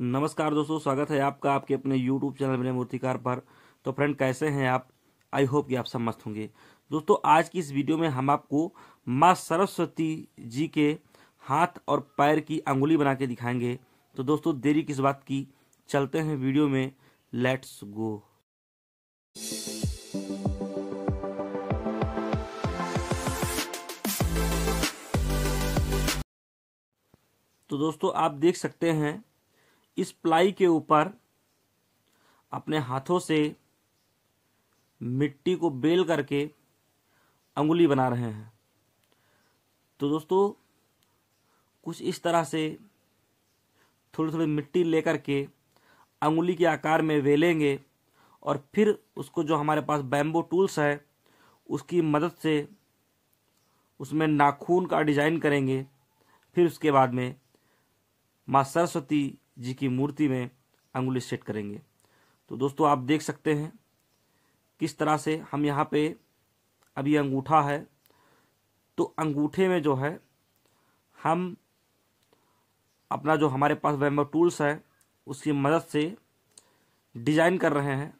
नमस्कार दोस्तों स्वागत है आपका आपके अपने YouTube चैनल मेरे मूर्तिकार पर तो फ्रेंड कैसे हैं आप आई होप कि आप सब मस्त होंगे दोस्तों आज की इस वीडियो में हम आपको माँ सरस्वती जी के हाथ और पैर की अंगुली बना के दिखाएंगे तो दोस्तों देरी किस बात की चलते हैं वीडियो में लेट्स गो तो दोस्तों आप देख सकते हैं इस प्लाई के ऊपर अपने हाथों से मिट्टी को बेल करके अंगुली बना रहे हैं तो दोस्तों कुछ इस तरह से थोड़ी थोड़ी मिट्टी लेकर के अंगुली के आकार में वेलेंगे और फिर उसको जो हमारे पास बैम्बो टूल्स है उसकी मदद से उसमें नाखून का डिजाइन करेंगे फिर उसके बाद में माँ सरस्वती जी की मूर्ति में अंगुली सेट करेंगे तो दोस्तों आप देख सकते हैं किस तरह से हम यहाँ पे अभी अंगूठा है तो अंगूठे में जो है हम अपना जो हमारे पास वेम्बर टूल्स है उसकी मदद से डिजाइन कर रहे हैं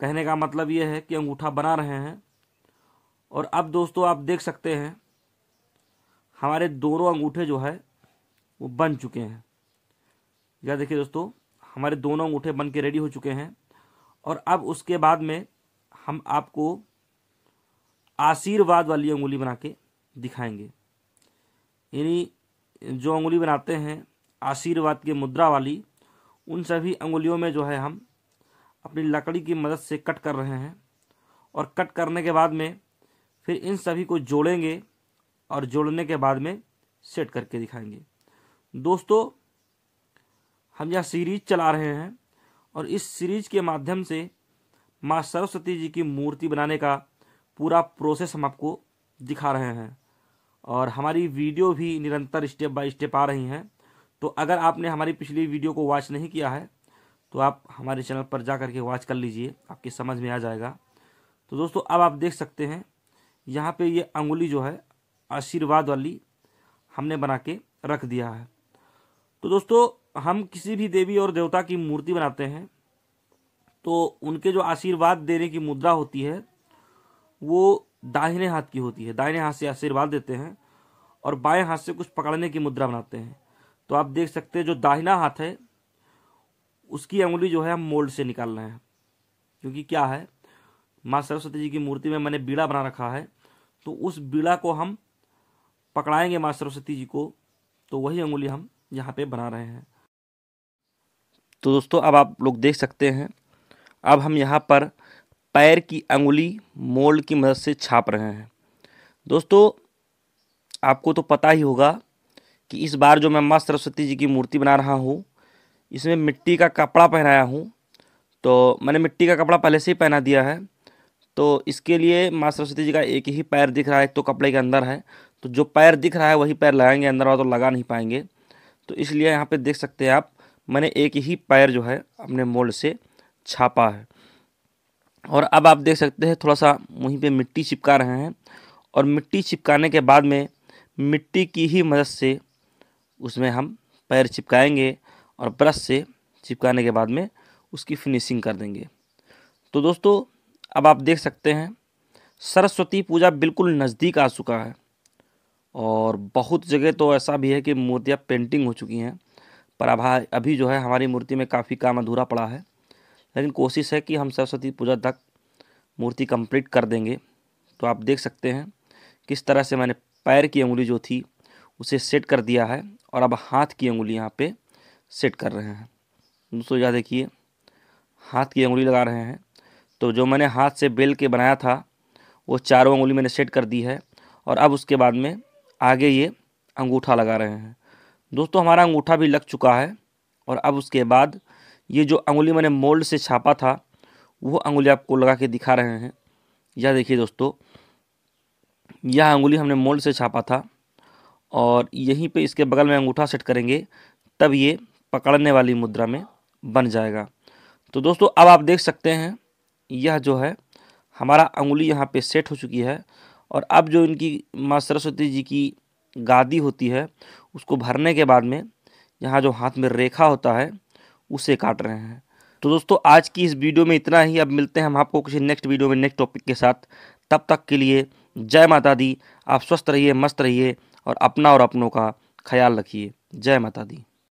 कहने का मतलब ये है कि अंगूठा बना रहे हैं और अब दोस्तों आप देख सकते हैं हमारे दोनों अंगूठे जो है वो बन चुके हैं या देखिए दोस्तों हमारे दोनों अंगूठे बन के रेडी हो चुके हैं और अब उसके बाद में हम आपको आशीर्वाद वाली अंगुली बना के दिखाएंगे यानी जो अंगुली बनाते हैं आशीर्वाद की मुद्रा वाली उन सभी अंगुलियों में जो है हम अपनी लकड़ी की मदद से कट कर रहे हैं और कट करने के बाद में फिर इन सभी को जोड़ेंगे और जोड़ने के बाद में सेट करके दिखाएंगे दोस्तों हम यह सीरीज चला रहे हैं और इस सीरीज के माध्यम से माँ सरस्वती जी की मूर्ति बनाने का पूरा प्रोसेस हम आपको दिखा रहे हैं और हमारी वीडियो भी निरंतर स्टेप बाय स्टेप आ रही हैं तो अगर आपने हमारी पिछली वीडियो को वॉच नहीं किया है तो आप हमारे चैनल पर जा करके वॉच कर लीजिए आपकी समझ में आ जाएगा तो दोस्तों अब आप देख सकते हैं यहाँ पे ये अंगुली जो है आशीर्वाद वाली हमने बना के रख दिया है तो दोस्तों हम किसी भी देवी और देवता की मूर्ति बनाते हैं तो उनके जो आशीर्वाद देने की मुद्रा होती है वो दाहिने हाथ की होती है दाहिने हाथ से आशीर्वाद देते हैं और बाएं हाथ से कुछ पकड़ने की मुद्रा बनाते हैं तो आप देख सकते हैं जो दाहिना हाथ है उसकी उंगली जो है हम मोल्ड से निकाल रहे हैं क्योंकि क्या है माँ सरस्वती जी की मूर्ति में मैंने बीड़ा बना रखा है तो उस बीड़ा को हम पकड़ाएंगे माँ सरस्वती जी को तो वही उंगली हम यहाँ पे बना रहे हैं तो दोस्तों अब आप लोग देख सकते हैं अब हम यहाँ पर पैर की अंगुली मोल्ड की मदद से छाप रहे हैं दोस्तों आपको तो पता ही होगा कि इस बार जो मैं माँ सरस्वती जी की मूर्ति बना रहा हूँ इसमें मिट्टी का कपड़ा पहनाया हूँ तो मैंने मिट्टी का कपड़ा पहले से ही पहना दिया है तो इसके लिए माँ सरस्वती जी का एक ही पैर दिख रहा है एक तो कपड़े के अंदर है तो जो पैर दिख रहा है वही पैर लगाएंगे अंदर वाला तो लगा नहीं पाएंगे तो इसलिए यहाँ पे देख सकते हैं आप मैंने एक ही पैर जो है अपने मोल्ड से छापा है और अब आप देख सकते हैं थोड़ा सा वहीं पे मिट्टी चिपका रहे हैं और मिट्टी चिपकाने के बाद में मिट्टी की ही मदद से उसमें हम पैर चिपकाएंगे और ब्रश से चिपकाने के बाद में उसकी फिनिशिंग कर देंगे तो दोस्तों अब आप देख सकते हैं सरस्वती पूजा बिल्कुल नज़दीक आ चुका है और बहुत जगह तो ऐसा भी है कि मूर्तियाँ पेंटिंग हो चुकी हैं पर अभा हाँ, अभी जो है हमारी मूर्ति में काफ़ी काम अधूरा पड़ा है लेकिन कोशिश है कि हम सरस्वती पूजा तक मूर्ति कंप्लीट कर देंगे तो आप देख सकते हैं किस तरह से मैंने पैर की उंगली जो थी उसे सेट कर दिया है और अब हाथ की उंगली यहाँ पे सेट कर रहे हैं दोस्तों यह देखिए हाथ की उंगली लगा रहे हैं तो जो मैंने हाथ से बेल के बनाया था वो चारों उंगली मैंने सेट कर दी है और अब उसके बाद में आगे ये अंगूठा लगा रहे हैं दोस्तों हमारा अंगूठा भी लग चुका है और अब उसके बाद ये जो अंगुली मैंने मोल्ड से छापा था वो अंगुली आपको लगा के दिखा रहे हैं यह देखिए दोस्तों यह अंगुली हमने मोल्ड से छापा था और यहीं पे इसके बगल में अंगूठा सेट करेंगे तब ये पकड़ने वाली मुद्रा में बन जाएगा तो दोस्तों अब आप देख सकते हैं यह जो है हमारा अंगुली यहाँ पे सेट हो चुकी है और अब जो इनकी माँ सरस्वती जी की गादी होती है उसको भरने के बाद में यहाँ जो हाथ में रेखा होता है उसे काट रहे हैं तो दोस्तों आज की इस वीडियो में इतना ही अब मिलते हैं हम आपको किसी नेक्स्ट वीडियो में नेक्स्ट टॉपिक के साथ तब तक के लिए जय माता दी आप स्वस्थ रहिए मस्त रहिए और अपना और अपनों का ख्याल रखिए जय माता दी